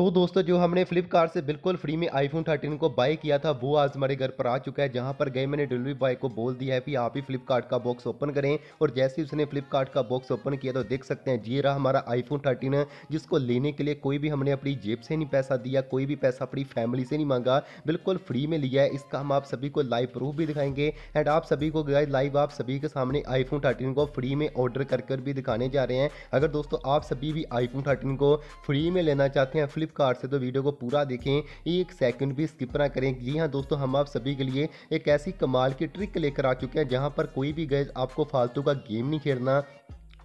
तो दोस्तों जो हमने फ्लिपकार्ट से बिल्कुल फ्री में आईफोन 13 को बाय किया था वो आज हमारे घर पर आ चुका है जहां पर गए मैंने डिलीवरी बॉय को बोल दिया है कि आप ही फ्लिपकार्ट का बॉक्स ओपन करें और जैसे ही उसने फ्लिपकार्ट का बॉक्स ओपन किया तो देख सकते हैं जी रहा हमारा आईफोन 13 जिसको लेने के लिए कोई भी हमने अपनी जेब से नहीं पैसा दिया कोई भी पैसा अपनी फैमिली से नहीं मांगा बिल्कुल फ्री में लिया है इसका हम आप सभी को लाइव प्रूफ भी दिखाएंगे एंड आप सभी को गए लाइव आप सभी के सामने आईफोन थर्टीन को फ्री में ऑर्डर कर भी दिखाने जा रहे हैं अगर दोस्तों आप सभी भी आईफोन थर्टीन को फ्री में लेना चाहते हैं फ्लिप फ्लिपकार्ट से तो वीडियो को पूरा देखें एक सेकंड भी स्किप ना करें जी हाँ दोस्तों हम आप सभी के लिए एक ऐसी कमाल की ट्रिक लेकर आ चुके हैं जहाँ पर कोई भी गैज आपको फालतू का गेम नहीं खेलना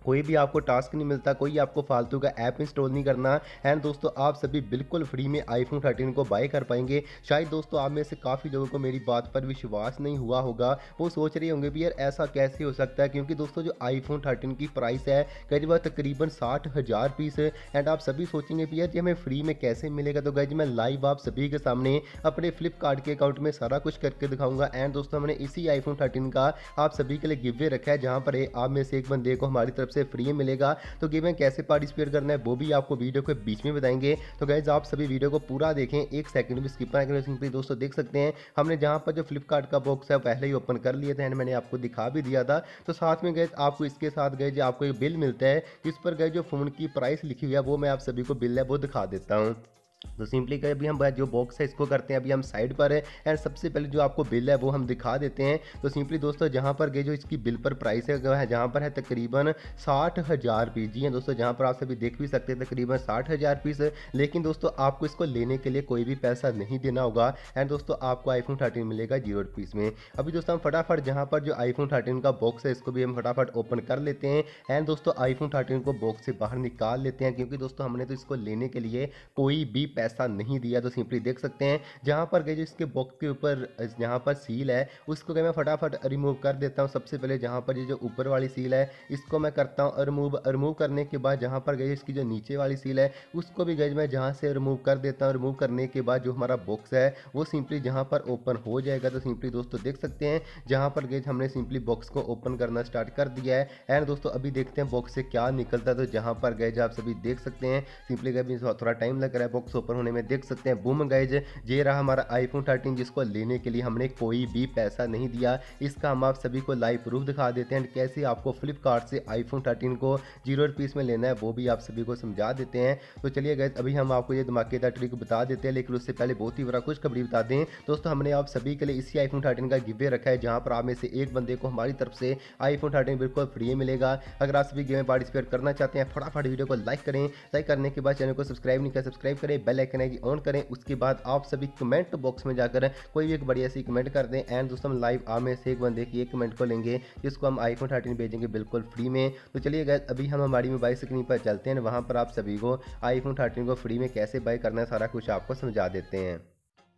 कोई भी आपको टास्क नहीं मिलता कोई आपको फालतू का ऐप इंस्टॉल नहीं करना एंड दोस्तों आप सभी बिल्कुल फ्री में आईफोन थर्टीन को बाय कर पाएंगे शायद दोस्तों आप में से काफ़ी लोगों को मेरी बात पर विश्वास नहीं हुआ होगा वो सोच रहे होंगे भी यार ऐसा कैसे हो सकता है क्योंकि दोस्तों जो आईफोन थर्टीन की प्राइस है करीब तकरीबन साठ हज़ार पीस एंड आप सभी सोचेंगे भी यार ये हमें फ्री में कैसे मिलेगा तो गैज मैं लाइव आप सभी के सामने अपने फ्लिपकार्ट के अकाउंट में सारा कुछ करके दिखाऊंगा एंड दोस्तों हमने इसी आईफोन थर्टीन का आप सभी के लिए गिवे रखा है जहाँ पर आप में से एक बंदे को हमारी तरफ सबसे फ्री मिलेगा तो गेम में कैसे पार्टिसिपेट करना है वो भी आपको वीडियो के बीच में बताएंगे तो गैज आप सभी वीडियो को पूरा देखें एक सेकंड भी स्किप ना करें दोस्तों देख सकते हैं हमने जहाँ पर जो फ्लिपकार्ट का बॉक्स है पहले ही ओपन कर लिए थे एंड मैंने आपको दिखा भी दिया था तो साथ में गए आपको इसके साथ गए आपको एक बिल मिलता है इस पर गए जो फ़ोन की प्राइस लिखी हुई है वो मैं आप सभी को बिल है वो दिखा देता हूँ तो सिंपली कहीं अभी हम जो बॉक्स है इसको करते हैं अभी हम साइड पर है एंड सबसे पहले जो आपको बिल है वो हम दिखा देते हैं तो सिंपली दोस्तों जहाँ पर गए जो इसकी बिल पर प्राइस है जहाँ पर है तकरीबन साठ हज़ार पीस जी हाँ दोस्तों जहाँ पर आप सभी देख भी सकते हैं तकरीबन साठ हज़ार पीस लेकिन दोस्तों आपको इसको लेने के लिए कोई भी पैसा नहीं देना होगा एंड दोस्तों आपको आईफोन थर्टीन मिलेगा जीरो पीस में अभी दोस्तों हम फटाफट जहाँ पर जो आईफोन थर्टीन का बॉक्स है इसको भी हम फटाफट ओपन कर लेते हैं एंड दोस्तों आईफोन थर्टीन को बॉक्स से बाहर निकाल लेते हैं क्योंकि दोस्तों हमने तो इसको लेने के लिए कोई भी पैसा नहीं दिया तो सिंपली देख सकते हैं जहाँ पर गए जो इसके बॉक्स के ऊपर जहाँ पर सील है उसको मैं फटाफट रिमूव कर देता हूँ सबसे पहले जहाँ पर ये जो ऊपर वाली सील है इसको मैं करता हूँ रिमूव रिमूव करने के बाद जहाँ पर गए इसकी जो नीचे वाली सील है उसको भी गए मैं जहाँ से रिमूव कर देता हूँ रिमूव करने के बाद जो हमारा बॉक्स है वो सिंपली जहाँ पर ओपन हो जाएगा तो सिंपली दोस्तों देख सकते हैं जहाँ पर गए हमने सिंपली बॉक्स को ओपन करना स्टार्ट कर दिया है एंड दोस्तों अभी देखते हैं बॉक्स से क्या निकलता है तो जहाँ पर गए आप सभी देख सकते हैं सिंपली गए थोड़ा टाइम लग रहा है बॉक्स ऊपर होने में देख सकते हैं बूम गाइज ये रहा हमारा आईफोन थर्टीन जिसको लेने के लिए हमने कोई भी पैसा नहीं दिया इसका हम आप सभी को लाइव प्रूफ दिखा देते हैं कैसे आपको फ्लिपकार्ट से आईफोन थर्टीन को जीरो रुपीज़ में लेना है वो भी आप सभी को समझा देते हैं तो चलिए गैस अभी हम आपको ये धमाकेदार ट्रिक बता देते हैं लेकिन उससे पहले बहुत ही बड़ा कुछ खबरी बता दें दोस्तों हमने आप सभी के लिए इसी आईफोन थर्टीन का गिवे रखा है जहाँ पर आप में से एक बंदे को हमारी तरफ से आईफोन थर्टीन बिल्कुल फ्री मिलेगा अगर आप सभी गेम में पार्टिसिपेट करना चाहते हैं फटाफट वीडियो को लाइक करें लाइक करने के बाद चैनल को सब्सक्राइब नहीं कर सब्सक्राइब करें बेल आइकन है कि ऑन करें उसके बाद आप सभी कमेंट बॉक्स में जाकर कोई भी एक बढ़िया सी कमेंट कर दें एंड दोस्तों हम लाइव आम से एक बंदे की एक कमेंट को लेंगे जिसको हम आईफोन थर्टीन भेजेंगे बिल्कुल फ्री में तो चलिए गए अभी हम हमारी मोबाइल स्क्रीन पर चलते हैं वहाँ पर आप सभी को आईफोन थर्टीन को फ्री में कैसे बाय करना है सारा कुछ आपको समझा देते हैं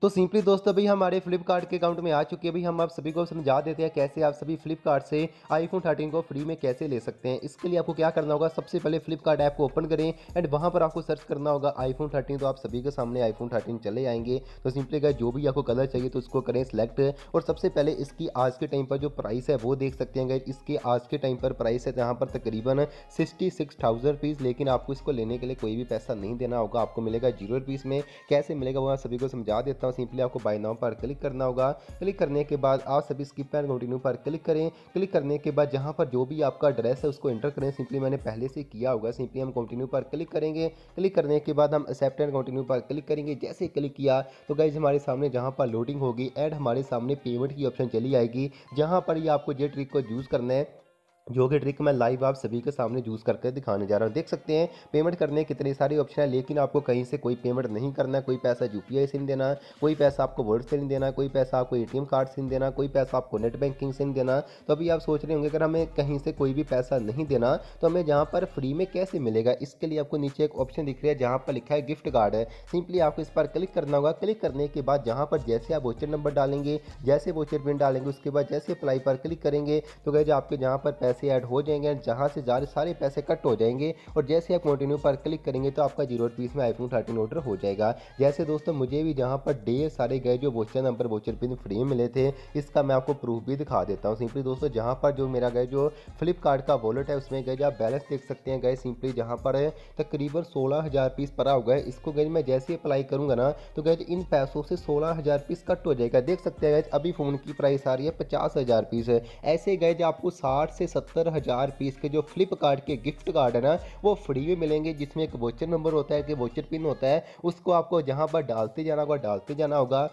तो सिंपली दोस्तों भाई हमारे फ्लिपकार्ट के अकाउंट में आ चुके हैं भाई हम आप सभी को समझा देते हैं कैसे आप सभी फ्लिपकार्ट से आईफोन थर्टीन को फ्री में कैसे ले सकते हैं इसके लिए आपको क्या करना होगा सबसे पहले फ्लिपकार्ट ऐप को ओपन करें एंड वहाँ पर आपको सर्च करना होगा आईफोन थर्टीन तो आप सभी के सामने आईफोन थर्टीन चले आएंगे तो सिंपली अगर जो भी आपको कलर चाहिए तो उसको करें सेलेक्ट और सबसे पहले इसकी आज के टाइम पर जो प्राइस है वो देख सकते हैं इसके आज के टाइम पर प्राइस है तो यहाँ पर तकरीबन सिक्सटी सिक्स थाउजेंड रुपीज़ लेकिन आपको इसको लेने के लिए कोई भी पैसा नहीं देना होगा आपको मिलेगा जीरो रुपीज़ में कैसे मिलेगा वो सभी को समझा देता सकता हूँ सिंपली आपको बाय नाउ पर क्लिक करना होगा क्लिक करने के बाद आप सभी स्किप एंड कंटिन्यू पर क्लिक करें क्लिक करने के बाद जहाँ पर जो भी आपका एड्रेस है उसको एंटर करें सिंपली मैंने पहले से किया होगा सिंपली हम कंटिन्यू पर क्लिक करेंगे क्लिक करने के बाद हम एक्सेप्ट एंड कंटिन्यू पर क्लिक करेंगे जैसे क्लिक किया तो गाइज हमारे सामने जहाँ पर लोडिंग होगी एंड हमारे सामने पेमेंट की ऑप्शन चली आएगी जहाँ पर ये आपको जे ट्रिक को यूज़ करना है जो कि ट्रिक मैं लाइव आप सभी के सामने यूज़ करके दिखाने जा रहा हूँ देख सकते हैं पेमेंट करने के कितने सारे ऑप्शन है लेकिन आपको कहीं से कोई पेमेंट नहीं करना है कोई पैसा यू से नहीं देना कोई पैसा आपको वर्ड से नहीं देना कोई पैसा आपको ए कार्ड से नहीं देना कोई पैसा आपको नेट बैंकिंग से नहीं देना तो अभी आप सोच रहे होंगे अगर हमें कहीं से कोई भी पैसा नहीं देना तो हमें जहाँ पर फ्री में कैसे मिलेगा इसके लिए आपको नीचे एक ऑप्शन दिख रहा है जहाँ पर लिखा है गिफ्ट कार्ड है सिंपली आपको इस पर क्लिक करना होगा क्लिक करने के बाद जहाँ पर जैसे आप वोचर नंबर डालेंगे जैसे वोचर पिन डालेंगे उसके बाद जैसे अप्लाई पर क्लिक करेंगे तो कह आपके जहाँ पर पैसा पैसे ऐड हो जाएंगे एंड जहाँ से जा रहे सारे पैसे कट हो जाएंगे और जैसे आप कंटिन्यू पर क्लिक करेंगे तो आपका जीरो रुपीज़ में आईफोन थर्टीन ऑर्डर हो जाएगा जैसे दोस्तों मुझे भी जहाँ पर ढेर सारे गए जो voucher number voucher pin free मिले थे इसका मैं आपको प्रूफ भी दिखा देता हूँ सिंपली दोस्तों जहाँ पर जो मेरा गए जो फ्लिपकार्ट का वॉलेट है उसमें गए आप बैलेंस देख सकते हैं गए सिंपली जहाँ पर तकरीबन सोलह हज़ार पीस हो गए इसको गए मैं जैसे अप्लाई करूँगा ना तो गए इन पैसों से सोलह हज़ार पीस कट हो जाएगा देख सकते हैं गए अभी फ़ोन की प्राइस आ रही है पचास हज़ार पीस है ऐसे गए जो आपको साठ से सत्तर सत्तर हज़ार पीस के जो फ्लिपकार्ट के गिफ्ट कार्ड है ना वो फ्री में मिलेंगे जिसमें एक वोचर नंबर होता है कि वोचर पिन होता है उसको आपको जहाँ पर डालते जाना होगा डालते जाना होगा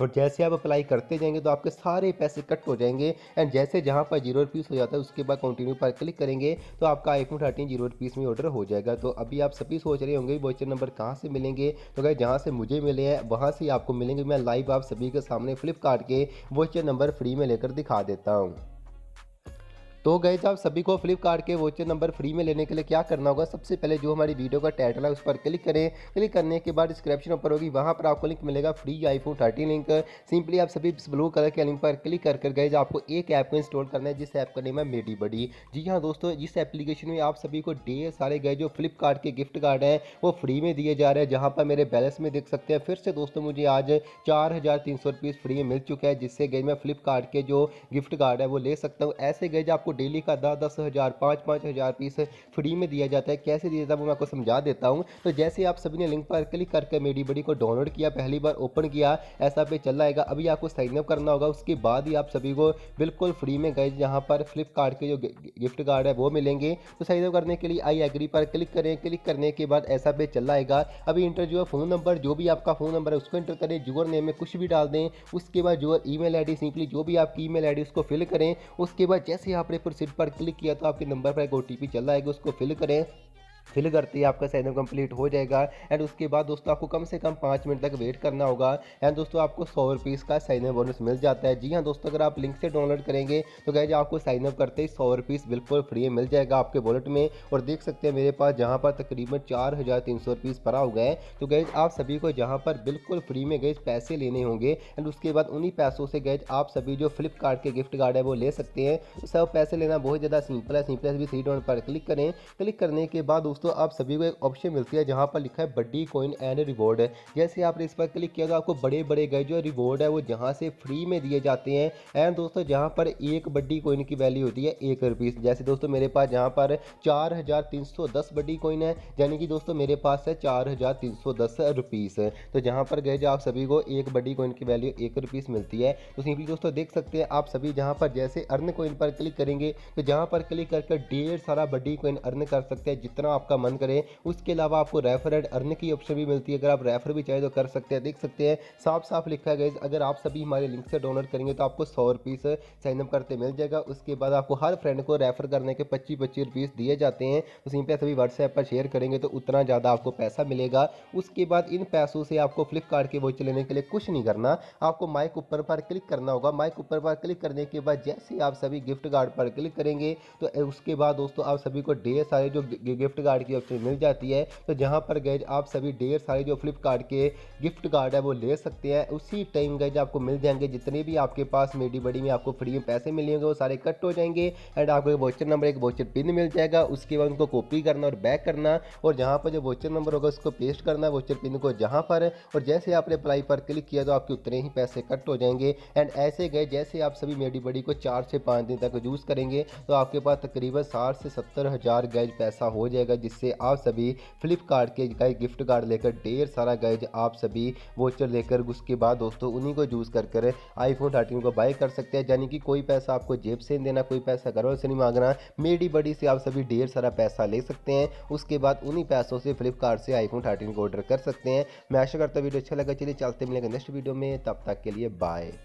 और जैसे आप अप्लाई करते जाएंगे तो आपके सारे पैसे कट हो जाएंगे एंड जैसे जहाँ पर जीरो पीस हो जाता है उसके बाद कंटिन्यू पर क्लिक करेंगे तो आपका आईफोन थर्टीन जीरो पीस में ऑर्डर हो जाएगा तो अभी आप सभी सोच रहे होंगे वोचर नंबर कहाँ से मिलेंगे तो क्या जहाँ से मुझे मिले हैं वहाँ से आपको मिलेंगे मैं लाइव आप सभी के सामने फ्लिपकार्ट के वोचर नंबर फ्री में लेकर दिखा देता हूँ तो गए आप सभी को फ्लिपकार्ट के वोचर नंबर फ्री में लेने के लिए क्या करना होगा सबसे पहले जो हमारी वीडियो का टाइटल है उस पर क्लिक करें क्लिक करने के बाद डिस्क्रिप्शन ऊपर होगी वहाँ पर आपको लिंक मिलेगा free iPhone thirty link simply आप सभी ब्लू कलर के लिंक पर क्लिक कर कर गए आपको एक ऐप को इंस्टॉल करना है जिस ऐप का नेम है मेडी बडी जी हाँ दोस्तों इस एप्लीकेशन में आप सभी को ढेर सारे गए जो फ्लिपकार्ट के गिफ्ट कार्ड हैं वो फ्री में दिए जा रहे हैं जहाँ पर मेरे बैलेंस में देख सकते हैं फिर से दोस्तों मुझे आज चार हज़ार तीन सौ रुपीज़ फ्री में मिल चुका है जिससे गए मैं फ्लिपकार्ट के जो गिफ्ट कार्ड है वो ले सकता हूँ ऐसे गए आपको डेली का दस दस हज़ार पाँच पाँच हज़ार पीस फ्री में दिया जाता है कैसे दिया जाता है वो मैं आपको समझा देता हूँ तो जैसे आप सभी ने लिंक पर क्लिक करके मेडी बडी को डाउनलोड किया पहली बार ओपन किया ऐसा पे चल आएगा अभी आपको साइनअप करना होगा उसके बाद ही आप सभी को बिल्कुल फ्री में गए जहाँ पर फ्लिपकार्ट के जो गिफ्ट कार्ड है वो मिलेंगे तो साइनअप करने के लिए आई एग्री पर क्लिक करें क्लिक करने के बाद ऐसा पे चल आएगा अभी इंटर जो है फ़ोन नंबर जो भी आपका फ़ोन नंबर है उसको इंटर करें जूअर नेम में कुछ भी डाल दें उसके बाद जूअर ई मेल सिंपली जो भी आपकी ई मेल उसको फिल करें उसके बाद जैसे आपने पर सिट पर क्लिक किया तो आपके नंबर पर एक ओ चला आएगा उसको फिल करें फिल करते ही आपका सैनम कंप्लीट हो जाएगा एंड उसके बाद दोस्तों आपको कम से कम पाँच मिनट तक वेट करना होगा एंड दोस्तों आपको सौ रुपीस का साइन अप बोनस मिल जाता है जी हाँ दोस्तों अगर आप लिंक से डाउनलोड करेंगे तो कह आपको साइनअप करते ही सौ रुपीस बिल्कुल फ्री मिल जाएगा आपके वॉलेट में और देख सकते हैं मेरे पास जहाँ पर तकरीबन चार हज़ार तीन सौ रुपीस भरा हो है तो गैज आप सभी को जहाँ पर बिल्कुल फ्री में गैज पैसे लेने होंगे एंड उसके बाद उन्हीं पैसों से गैज आप सभी जो फ्लिपकार्ट के गिफ्ट कार्ड है वो ले सकते हैं तो सब पैसे लेना बहुत ज़्यादा सिंपल है सिंपल है थ्री डॉट पर क्लिक करें क्लिक करने के बाद दोस्तों आप सभी को एक ऑप्शन मिलती है जहाँ पर लिखा है बड्डी कॉइन एंड रिवॉर्ड है जैसे आपने इस पर क्लिक किया तो आपको बड़े बड़े गए जो रिवॉर्ड है वो जहाँ से फ्री में दिए जाते हैं एंड दोस्तों जहाँ पर एक बड्डी कॉइन की वैल्यू होती है एक रुपीस जैसे दोस्तों मेरे पास जहाँ पर चार हज़ार तीन सौ दस बड्डी कॉइन है यानी कि दोस्तों मेरे पास है चार हज़ार तीन सौ दस रुपीज़ तो जहाँ पर गए जो आप सभी को एक बड्डी कॉइन की वैल्यू एक रुपीज़ मिलती है तो सिंपली दोस्तों देख सकते हैं आप सभी जहाँ पर जैसे अर्न कॉइन पर क्लिक करेंगे तो जहाँ पर क्लिक करके ढेर सारा बड्डी कॉइन अर्न कर सकते हैं जितना आप आपका मन करे उसके अलावा आपको रेफर एड अर्न की ऑप्शन भी मिलती है अगर आप रेफर भी चाहे तो कर सकते हैं देख सकते हैं साफ साफ लिखा है अगर आप सभी हमारे लिंक से डोनेट करेंगे तो आपको सौ रुपीस साइनअप करते मिल जाएगा उसके बाद आपको हर फ्रेंड को रेफर करने के पच्चीस पच्चीस रुपीस दिए जाते हैं तो सिंपली सभी व्हाट्सएप पर शेयर करेंगे तो उतना ज़्यादा आपको पैसा मिलेगा उसके बाद इन पैसों से आपको फ्लिपकार्ट के वोच लेने के लिए कुछ नहीं करना आपको माइक ऊपर पर क्लिक करना होगा माइक ऊपर पर क्लिक करने के बाद जैसे आप सभी गिफ्ट कार्ड पर क्लिक करेंगे तो उसके बाद दोस्तों आप सभी को ढेर सारे जो गिफ्ट कार्ड फ्लिपकार्ट की वेबसाइट मिल जाती है तो जहाँ पर गए आप सभी ढेर सारे जो फ्लिपकार्ट के गिफ्ट कार्ड है वो ले सकते हैं उसी टाइम गए आपको मिल जाएंगे जितने भी आपके पास मेडी बड़ी में आपको फ्री में पैसे मिलेंगे वो सारे कट हो जाएंगे एंड आपको एक वोचर नंबर एक वोचर पिन मिल जाएगा उसके बाद उनको कॉपी करना और बैक करना और जहाँ पर जो वोचर नंबर होगा उसको पेस्ट करना वोचर पिन को जहाँ पर और जैसे आपने अप्लाई पर क्लिक किया तो आपके उतने ही पैसे कट हो जाएंगे एंड ऐसे गए जैसे आप सभी मेडी बड़ी को चार से पाँच दिन तक यूज़ करेंगे तो आपके पास तकरीबन साठ से सत्तर हज़ार गैज पैसा हो जाएगा जिससे आप सभी फ्लिपकार्ट के गए गिफ्ट कार्ड लेकर ढेर सारा गए आप सभी वोचर लेकर उसके बाद दोस्तों उन्हीं को यूज़ कर कर आईफोन थर्टीन को बाय कर सकते हैं यानी कि कोई पैसा आपको जेब से देना कोई पैसा घर से नहीं मांगना मेडी बड़ी से आप सभी ढेर सारा पैसा ले सकते हैं उसके बाद उन्हीं पैसों से फ्लिपकार्ट से आईफोन थर्टीन को ऑर्डर कर सकते हैं मैं आशा करता वीडियो अच्छा लगा चलिए चलते मिलेगा नेक्स्ट वीडियो में तब तक के लिए बाय